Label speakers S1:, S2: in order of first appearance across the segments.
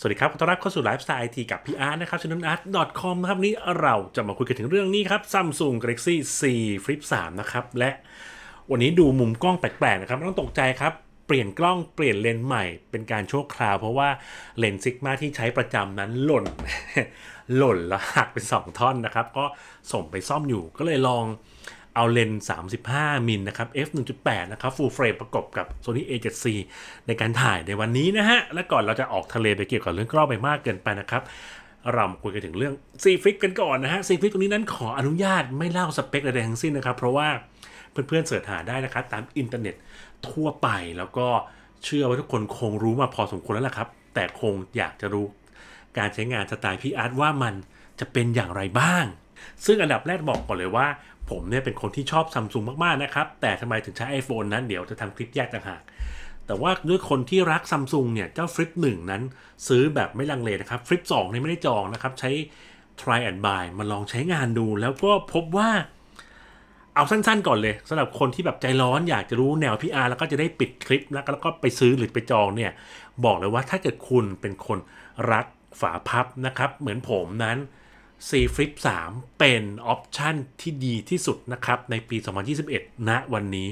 S1: สวัสดีครับขอต้อนรับเข้าสู่ไลฟ์สไตล์ไอทีกับพี่อาร์ตนะครับชนนอาร์ตคอมนะครับนี้เราจะมาคุยกันถึงเรื่องนี้ครับซ a m s u n g g a ซซี่ C Flip 3 นะครับ และวันนี้ดูมุมกล้องแปลกๆนะครับ ต้องตกใจครับ เปลี่ยนกล้องเปลี่ยนเลนส์ใหม่เป็นการโชคคราว เพราะว่าเลนส์ซิกมาที่ใช้ประจำนั้นหล่น หล่นแล้วหักเป็น 2ท่อนนะครับ ก็ส่งไปซ่อมอยู่ ก็เลยลองเอาเลนส์ 35 มิลนะครับ f 1.8นะครับ full frame ประกบกับ Sony A7C ในการถ่ายในวันนี้นะฮะ และก่อนเราจะออกทะเลไปเกี่ยวกับเรื่องกล้องไปมากเกินไปนะครับเราคุยกันถึงเรื่องซีฟิกกันก่อนนะฮะซีฟิกตรงนี้นั้นขออนุญาตไม่เล่าสเปคใดๆทั้งสิ้นนะครับ เพราะว่าเพื่อนๆเสิร์ชหาได้นะครับ ตามอินเทอร์เน็ตทั่วไป แล้วก็เชื่อว่าทุกคนคงรู้มาพอสมควรแล้วล่ะครับ แต่คงอยากจะรู้ การใช้งานสไตล์พี่อาร์ตว่ามันจะเป็นอย่างไรบ้างซึ่งอันดับแรกบอกก่อนเลยว่า ผมเนี่ยเป็นคนที่ชอบซัมซุงมาก ๆ นะครับ แต่ทำไมถึงใช้ iPhone นั้นเดี๋ยวจะทำคลิปแยกต่างหาก แต่ว่าด้วยคนที่รักซัมซุงเนี่ย เจ้าฟลิปหนึ่งนั้น ซื้อแบบไม่ลังเลนะครับฟลิปสองนี่ไม่ได้จองนะครับ ใช้ try and buy มาลองใช้งานดู แล้วก็พบว่าเอาสั้นๆ ก่อนเลยสำหรับคนที่แบบใจร้อน อยากจะรู้แนว PR แล้วก็จะได้ปิดคลิป แล้วก็ไปซื้อหรือไปจองเนี่ยบอกเลยว่าถ้าเกิดคุณเป็นคนรักฝาพับนะครับเหมือนผมนั้น C Flip 3 เป็นออปชันที่ดีที่สุดนะครับในปี 2021ณนะวันนี้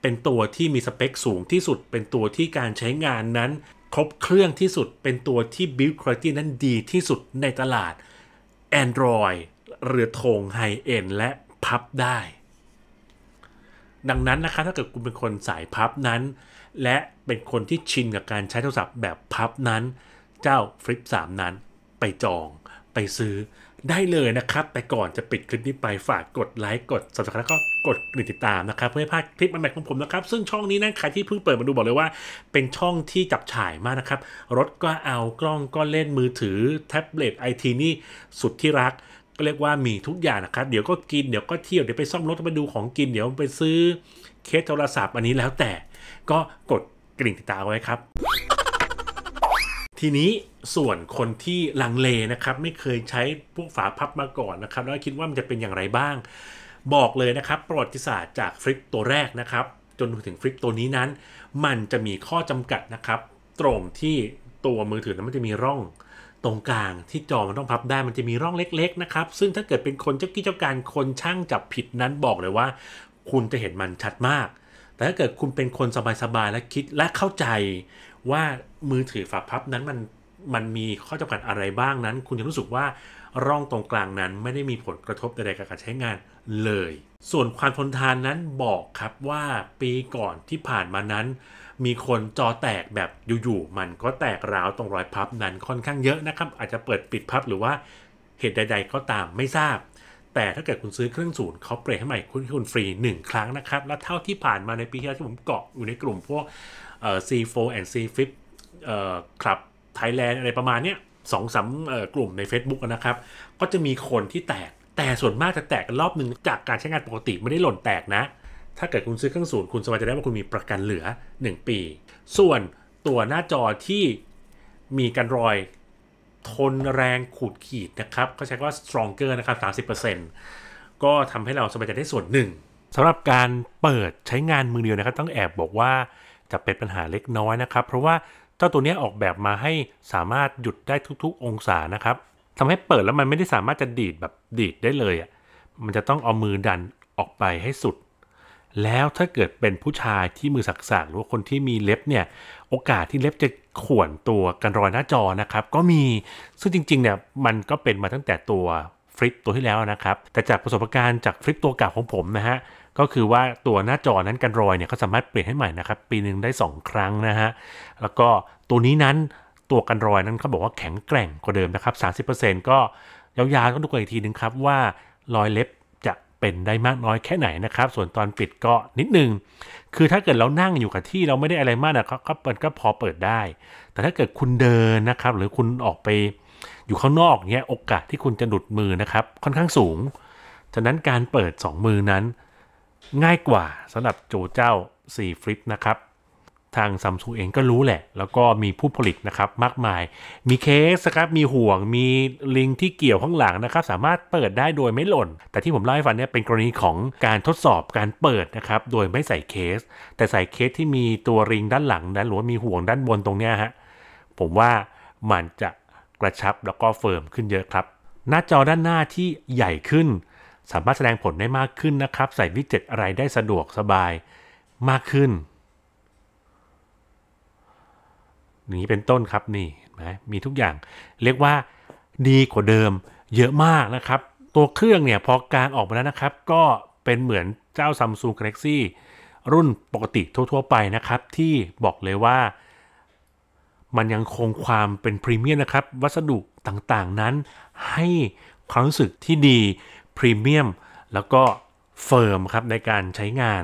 S1: เป็นตัวที่มีสเปค สูงที่สุด เป็นตัวที่การใช้งานนั้น ครบเครื่องที่สุดเป็นตัวที่ build quality นั้นดีที่สุดในตลาด Android เรือธงไฮเอ็นและพับได้ ดังนั้นนะคะถ้าเกิดคุณเป็นคนสายพับนั้น และเป็นคนที่ชินกับการใช้โทรศัพท์แบบพับนั้น เจ้า Flip 3 นั้นไปจองไปซื้อได้เลยนะครับแต่ก่อนจะปิดคลิปนี้ไปฝากกดไลค์กด subscribe แล้วก็กดกระดิ่งติดตามนะครับเพื่อให้พลาดคลิปใหม่ของผมนะครับ ซึ่งช่องนี้นะใครที่เพิ่งเปิดมาดูบอกเลยว่า เป็นช่องที่จับฉ่ายมากนะครับ รถก็เอากล้องก็เล่นมือถือแท็บเล็ตไอที นี่สุดที่รัก ก็เรียกว่ามีทุกอย่างนะครับเดี๋ยวก็กินเดี๋ยวก็เที่ยวเดี๋ยวไปซ่อมรถไปดูของกิน เดี๋ยวไปซื้อเคสโทรศัพท์อันนี้แล้วแต่ก็กดกริ่งติดตามไว้ครับ ทีนี้ส่วนคนที่ลังเลนะครับ ไม่เคยใช้พวกฝาพับมาก่อนนะครับ แล้วคิดว่ามันจะเป็นอย่างไรบ้าง บอกเลยนะครับ ประวัติศาสตร์จากฟลิปตัวแรกนะครับ จนถึงฟลิปตัวนี้นั้น มันจะมีข้อจำกัดนะครับ ตรงที่ตัวมือถือนั้นมันจะมีร่องตรงกลาง ที่จอมันต้องพับได้มันจะมีร่องเล็กๆนะครับ ซึ่งถ้าเกิดเป็นคนเจ้ากี้เจ้าการคนช่างจับผิดนั้นบอกเลยว่า คุณจะเห็นมันชัดมาก แต่ถ้าเกิดคุณเป็นคนสบายๆและคิดและเข้าใจว่ามือถือฝาพับนั้นมันมันมีข้อจำกัดอะไรบ้างนั้น คุณจะรู้สึกว่า ร่องตรงกลางนั้นไม่ได้มีผลกระทบใดๆกับการใช้งานเลย ส่วนความทนทานนั้นบอกครับว่าปีก่อนที่ผ่านมานั้น มีคนจอแตกแบบอยู่ๆมันก็แตกร้าวตรงรอยพับนั้นค่อนข้างเยอะนะครับ อาจจะเปิดปิดพับหรือว่าเหตุใดๆก็ตามไม่ทราบ แต่ถ้าเกิดคุณซื้อเครื่องศูนย์เขาเปลี่ยนให้ใหม่คุณคุณฟรี1ครั้งนะครับและเท่าที่ผ่านมาในปีที่แล้วที่ผมเกาะอยู่ในกลุ่มพวก C4 and C5 ครับไทยแลนด์อะไรประมาณเนี้ยสองสามกลุ่มใน Facebook นะครับ ก็จะมีคนที่แตก แต่ส่วนมากจะแตกกันรอบหนึ่งจากการใช้งานปกติไม่ได้หล่นแตกนะ ถ้าเกิดคุณซื้อเครื่องศูนย์คุณสบายใจได้ว่าคุณมีประกันเหลือ 1 ปี ส่วนตัวหน้าจอที่มีการรอยทนแรงขูดขีดนะครับก็ใช้ว่า stronger นะครับ 30%ก็ทำให้เราสบายใจได้ส่วนหนึ่งสำหรับการเปิดใช้งานมือเดียวนะครับต้องแอบบอกว่าจะเป็นปัญหาเล็กน้อยนะครับ เพราะว่าเจ้าตัวนี้ออกแบบมาให้สามารถหยุดได้ทุกๆองศานะครับทำให้เปิดแล้วมันไม่ได้สามารถจะดีดแบบดีดได้เลยอ่ะ มันจะต้องเอามือดันออกไปให้สุด แล้วถ้าเกิดเป็นผู้ชายที่มือสักๆหรือว่าคนที่มีเล็บเนี่ย โอกาสที่เล็บจะข่วนตัวกันรอยหน้าจอนะครับก็มี ซึ่งจริงๆเนี่ยมันก็เป็นมาตั้งแต่ตัวฟลิปตัวที่แล้วนะครับแต่จากประสบการณ์จากฟลิปตัวเก่าของผมนะฮะก็คือว่าตัวหน้าจอนั้นกันรอยเนี่ยเขาสามารถเปลี่ยนให้ใหม่นะครับปีหนึ่งได้ 2 ครั้งนะฮะแล้วก็ตัวนี้นั้นตัวกันรอยนั้นเขาบอกว่าแข็งแกร่งกว่าเดิมนะครับ30%ก็ยาวๆก็ดูกันอีกทีนึงครับว่ารอยเล็บจะเป็นได้มากน้อยแค่ไหนนะครับส่วนตอนปิดก็นิดนึง คือถ้าเกิดเรานั่งอยู่กับที่เราไม่ได้อะไรมากนะก็ปิดก็พอเปิดได้ แต่ถ้าเกิดคุณเดินนะครับหรือคุณออกไปอยู่ข้างนอกเนี่ยโอกาสที่คุณจะหลุดมือนะครับ ค่อนข้างสูง ฉะนั้นการเปิด 2 มือนั้น ง่ายกว่าสำหรับโจเจ้า 4ฟลิปนะครับ ทางซัมซุงเองก็รู้แหละ แล้วก็มีผู้ผลิตนะครับมากมาย มีเคสครับมีห่วงมีลิงที่เกี่ยวข้างหลังนะครับ สามารถเปิดได้โดยไม่หล่น แต่ที่ผมเล่าให้ฟังเนี่ยเป็นกรณีของการทดสอบการเปิดนะครับโดยไม่ใส่เคส แต่ใส่เคสที่มีตัวริงด้านหลังนะหรือว่ามีห่วงด้านบนตรงเนี้ยฮะผมว่ามันจะกระชับ แล้วก็เฟิร์ม ขึ้นเยอะครับ หน้าจอด้านหน้าที่ใหญ่ขึ้น สามารถแสดงผลได้มากขึ้นนะครับ ใส่วิจิตอะไรได้สะดวกสบายมากขึ้นอย่างนี้เป็นต้นครับนี่นะมีทุกอย่างเรียกว่าดีกว่าเดิมเยอะมากนะครับ ตัวเครื่องเนี่ยพอกลางออกมาแล้วนะครับ ก็เป็นเหมือนเจ้า Samsung Galaxy รุ่นปกติทั่วๆไปนะครับ ที่บอกเลยว่ามันยังคงความเป็นพรีเมียมนะครับ วัสดุต่างๆนั้น ให้ความรู้สึกที่ดีพรีเมียมแล้วก็เฟิร์มครับในการใช้งาน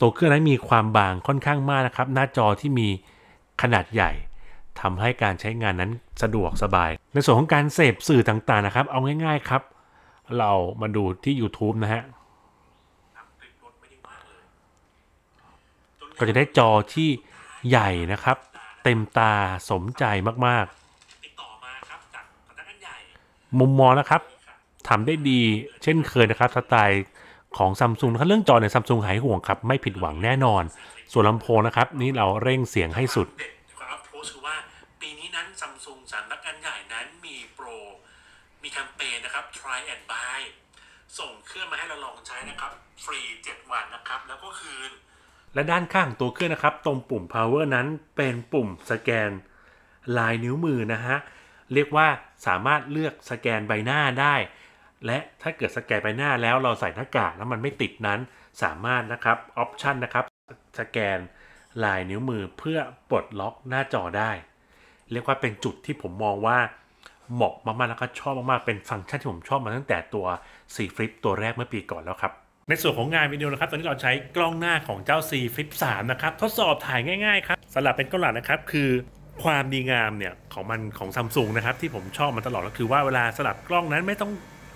S1: ตัวเครื่องนั้นมีความบางค่อนข้างมากนะครับ หน้าจอที่มีขนาดใหญ่ทำให้การใช้งานนั้นสะดวกสบาย ในส่วนของการเสพสื่อต่างๆนะครับ เอาง่ายๆครับ เรามาดูที่ YouTube นะฮะ ก็จะได้จอที่ใหญ่นะครับเต็มตาสมใจมากๆมุมมองนะครับทำได้ดีเช่นเคยนะครับ สไตล์ของซัมซุงนะครับเรื่องจอเนี่ยซัมซุงหายห่วงครับ ไม่ผิดหวังแน่นอน ส่วนลำโพงนะครับ นี่เราเร่งเสียงให้สุดคือว่าปีนี้นั้นซัมซุงสำนักงนใหญ่นั้นมีโปร มีแคมเปญนะครับ try and buy ส่งเครื่องมาให้เราลองใช้นะครับ ฟรี 7 วันนะครับ แล้วก็คืนและด้านข้างตัวเครื่องนะครับตรงปุ่ม power นั้นเป็นปุ่มสแกนลายนิ้วมือนะฮะเรียกว่าสามารถเลือกสแกนใบหน้าได้ และถ้าเกิดสแกนใบหน้าแล้วเราใส่หน้ากากแล้วมันไม่ติดนั้น สามารถนะครับออปชันนะครับสแกนลายนิ้วมือเพื่อปลดล็อก หน้าจอได้ เรียกว่าเป็นจุดที่ผมมองว่าเหมาะมากๆแล้วก็ชอบมากๆเป็นฟังก์ชันที่ผมชอบมาตั้งแต่ตัว C Flip ตัวแรกเมื่อปีก่อนแล้วครับในส่วนของงานวิดีโอนะครับตอนนี้เราใช้กล้องหน้าของเจ้า C Flip 3นะครับทดสอบถ่ายง่าย ๆ ครับสำหรับเป็นกล้องหลักนะครับ คือความดีงามเนี่ยของมันของซัมซุงนะครับ ที่ผมชอบมาตลอดก็คือว่าเวลาสลับกล้องนั้นไม่ต้อง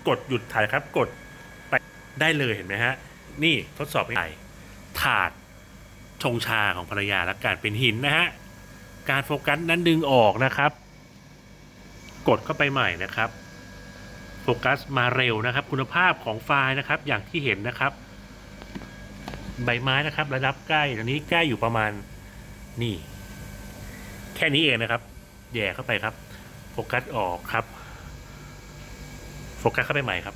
S1: กดหยุดถ่ายครับ กดไปได้เลยเห็นไหมฮะนี่ทดสอบถ่ายถาดชงชาของภรรยาและการเป็นหินนะฮะการโฟกัสนั้นดึงออกนะครับ กดเข้าไปใหม่นะครับฟกัสมาเร็วนะครับ คุณภาพของไฟล์นะครับอย่างที่เห็นนะครับ ใบไม้นะครับระดับใกล้ตอนนี้ใกล้อยู่ประมาณนี่ แค่นี้เองนะครับ แย่เข้าไปครับโฟกัสออกครับโฟกัสเข้าไปใหม่ครับ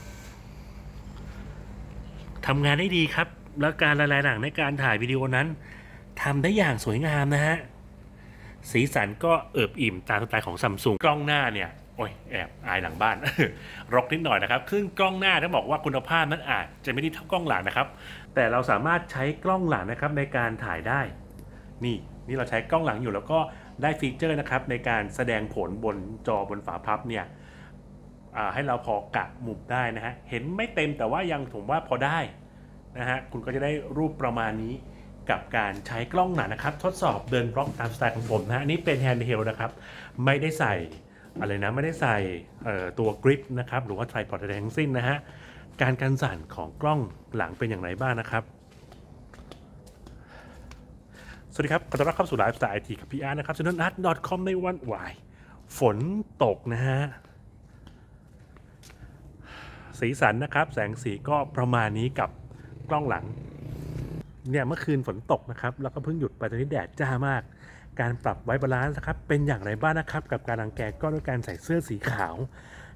S1: ทำงานได้ดีครับ และการละลายหนังในการถ่ายวิดีโอนั้นทำได้อย่างสวยงามนะฮะสีสันก็เอิบอิ่มตามสไตล์ของซัมซุงกล้องหน้าเนี่ยโอ้ยแอบอายหลังบ้านรกนิดหน่อยนะครับซึ่งกล้องหน้าต้องบอกว่าคุณภาพนั้นอาจจะไม่ได้เท่ากล้องหลังนะครับ แต่เราสามารถใช้กล้องหลังนะครับในการถ่ายได้ นี่นี่เราใช้กล้องหลังอยู่แล้วก็ได้ฟีเจอร์นะครับในการแสดงผลบนจอบนฝาพับเนี่ยให้เราพอกะมุมได้นะฮะเห็นไม่เต็มแต่ว่ายังผมว่าพอได้นะฮะคุณก็จะได้รูปประมาณนี้กับการใช้กล้องหนานะครับ ทดสอบเดินบล็อกตามสไตล์ของผมนะฮะนี่เป็นแฮนด์เฮลนะครับไม่ได้ใส่อะไรนะไม่ได้ใส่ตัวกริปนะครับ หรือว่าไทรพอดอะไรทั้งสิ้นนะฮะ การการสั่นของกล้องหลังเป็นอย่างไรบ้างนะครับ สวัสดีครับขอต้อนรับเข้าสู่ไลฟ์สไตล์ไอทีกับพี่อาร์นะครับชน n ัท a r t c o m ในวันวายฝนตกนะฮะ สีสันนะครับ แสงสีก็ประมาณนี้กับกล้องหลัง เนี่ยเมื่อคืนฝนตกนะครับ แล้วก็เพิ่งหยุดไปตอนนี้แดดจ้ามากการปรับไว้บาลานซ์นะครับเป็นอย่างไรบ้างนะครับ กับการรังแกก็ด้วยการใส่เสื้อสีขาว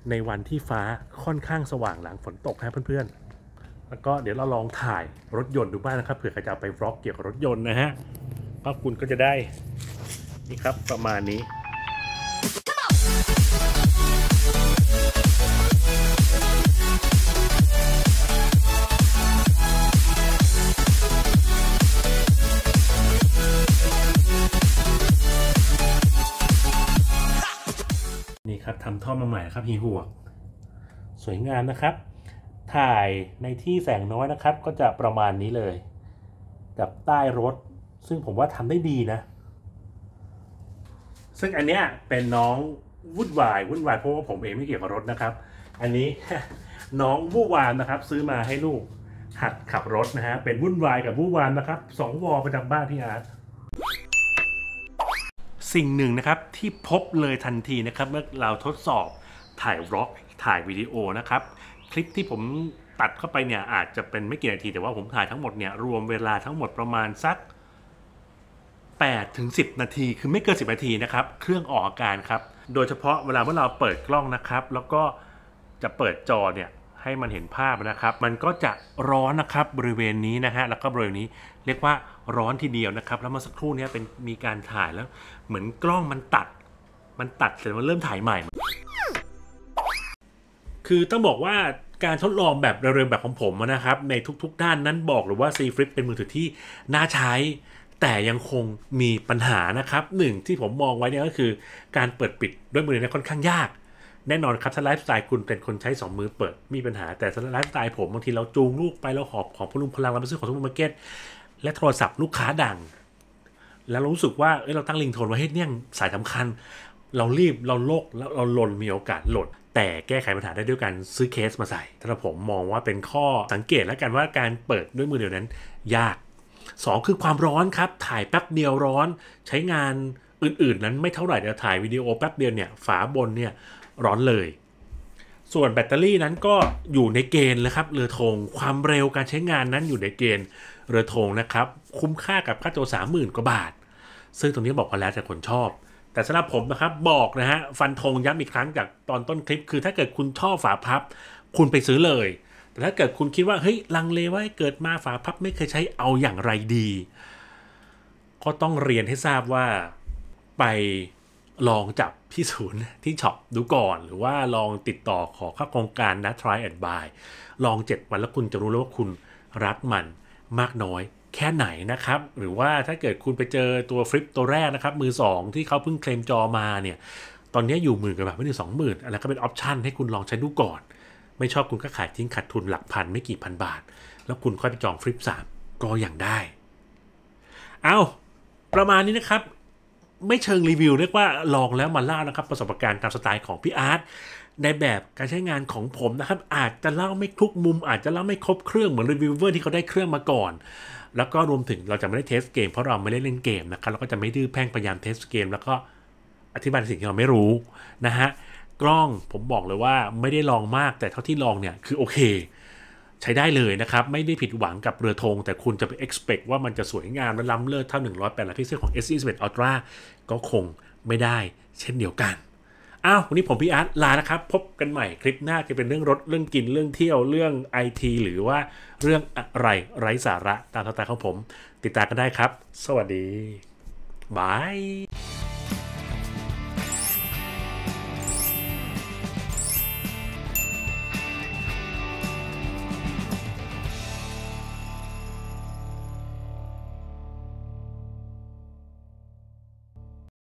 S1: ในวันที่ฟ้าค่อนข้างสว่างหลังฝนตกนะเพื่อนๆ แล้วก็เดี๋ยวเราลองถ่ายรถยนต์ดูบ้างนะครับเผื่อใครจะไปฟล็อกเกี่ยวกับรถยนต์นะฮะก็คุณก็จะได้ นี่ครับประมาณนี้ทำท่อมาใหม่ครับฮีหัวสวยงามนะครับ ถ่ายในที่แสงน้อยนะครับ ก็จะประมาณนี้เลยกับใต้รถ ซึ่งผมว่าทำได้ดีนะ ซึ่งอันเนี้ยเป็นน้องวุ่นวายวุ่นวายเพราะว่าผมเองไม่เกี่ยวกับรถนะครับ อันนี้ น้องวู้วานนะครับ ซื้อมาให้ลูก หัดขับรถนะฮะเป็นวุ่นวายกับวู้วานนะครับสองวอประจำบ้านพี่อาร์สิ่งหนึ่งนะครับ ที่พบเลยทันทีนะครับเมื่อเราทดสอบถ่ายร็อกถ่ายวิดีโอ นะครับ คลิปที่ผมตัดเข้าไปเนี่ยอาจจะเป็นไม่กี่นาทีแต่ว่าผมถ่ายทั้งหมด เนี่ย รวมเวลาทั้งหมดประมาณสัก8ถึง10 นาทีคือไม่เกิน10 นาทีนะครับ เครื่องออกอาการครับ โดยเฉพาะเวลาเมื่อเราเปิดกล้องนะครับ แล้วก็จะเปิดจอเนี่ยให้มันเห็นภาพนะครับ มันก็จะร้อนนะครับบริเวณนี้นะฮะ แล้วก็บริเวณนี้เรียกว่าร้อนทีเดียวนะครับ แล้วเมื่อสักครู่นี้เป็นมีการถ่ายแล้ว เหมือนกล้องมันตัด มันตัดเสร็จมันเริ่มถ่ายใหม่ คือต้องบอกว่าการทดลองแบบเร็วๆแบบของผมนะครับในทุกๆ ด้านนั้นบอกหรือว่า C Flip เป็นมือถือที่น่าใช้ แต่ยังคงมีปัญหานะครับหนึ่งที่ผมมองไว้เนี่ยก็คือ การเปิดปิดด้วยมือเนี่ยค่อนข้างยากแน่นอนครับถ้าไลฟ์สไตล์คุณเป็นคนใช้ 2 มือเปิดมีปัญหาแต่ไลฟ์สไตล์ผมบางทีเราจูงลูกไปเราหอบของพลุงพลังเราไปซื้อของซูเปอร์มาร์เก็ตและโทรศัพท์ลูกค้าดัง แล้วรู้สึกว่า เอ้ยเราตั้งลิงโทนไว้ให้เนี่ยสายสำคัญ เรารีบเราโลก แล้วเราหล่นมีโอกาสหล่นแต่แก้ไขปัญหาได้ด้วยการซื้อเคสมาใส่ถ้าผมมองว่าเป็นข้อสังเกตและกันว่าการเปิดด้วยมือเดียวนั้น ยาก2คือความร้อนครับถ่ายแป๊บเดียวร้อนใช้งานอื่นๆ นั้นไม่เท่าไหร่แต่ถ่ายวิดีโอแป๊บเดียวเนี่ยฝาบนเนี่ยร้อนเลย ส่วนแบตเตอรี่นั้นก็อยู่ในเกณฑ์เลยครับเรือธงความเร็วการใช้งานนั้นอยู่ในเกณฑ์เรือธงนะครับ คุ้มค่ากับค่าตัว30,000กว่าบาท ซึ่งตรงนี้บอกมาแล้วแต่คนชอบ แต่สำหรับผมนะครับบอกนะฮะฟันธงย้ำอีกครั้งจากตอนต้นคลิป คือถ้าเกิดคุณชอบฝาพับ คุณไปซื้อเลย แต่ถ้าเกิดคุณคิดว่าเฮ้ยลังเลว่าเกิดมาฝาพับไม่เคยใช้เอาอย่างไรดี ก็ต้องเรียนให้ทราบว่าไปลองจับที่ศูนย์ที่ช็อปดูก่อน หรือว่าลองติดต่อขอค่าโครงการนะ try and buy ลอง7วันแล้วคุณจะรู้แล้วว่าคุณรักมันมากน้อยแค่ไหนนะครับ หรือว่าถ้าเกิดคุณไปเจอตัวฟลิปตัวแรกนะครับ มือ 2 ที่เขาเพิ่งเคลมจอมาเนี่ย ตอนนี้อยู่หมื่นกว่าบาทไม่ถึงสองหมื่นอะไรก็เป็นออปชันให้คุณลองใช้ดูก่อน ไม่ชอบคุณก็ขายทิ้งขาดทุนหลักพันไม่กี่พันบาท แล้วคุณค่อยไปจองฟลิป3ก็อย่างได้ เอาประมาณนี้นะครับไม่เชิงรีวิวเรียกว่าลองแล้วมาเล่านะครับประสบการณ์ตามสไตล์ของพี่อาร์ตในแบบการใช้งานของผมนะครับ อาจ จะ เล่าไม่ทุกมุม อาจจะเล่าไม่ครบเครื่องเหมือนรีวิวเวอร์ที่เขาได้เครื่องมาก่อนแล้วก็รวมถึงเราจะไม่ได้เทสเกม เพราะเราไม่ได้เล่นเกมนะครับเราก็จะไม่ดื้อแพ่งพยายามเทสเกมแล้วก็อธิบายสิ่งที่เราไม่รู้นะฮะกล้องผมบอกเลยว่าไม่ได้ลองมากแต่เท่าที่ลองเนี่ยคือโอเคใช้ได้เลยนะครับ ไม่ได้ผิดหวังกับเรือธงแต่คุณจะไป expect ว่ามันจะสวยงามและล้ำเลิศเท่า 108ล้านพิกเซลของ s 2 1 Ultra ก็คงไม่ได้เช่นเดียวกัน อ้าว วันนี้ผมพี่อาร์ตลานะครับ พบกันใหม่คลิปหน้าจะเป็นเรื่องรถเรื่องกินเรื่องเที่ยว เรื่องไอทีหรือว่าเรื่องอะไรไร้สาระตามสไตล์ของผม ติดตามกันได้ครับ สวัสดีบาย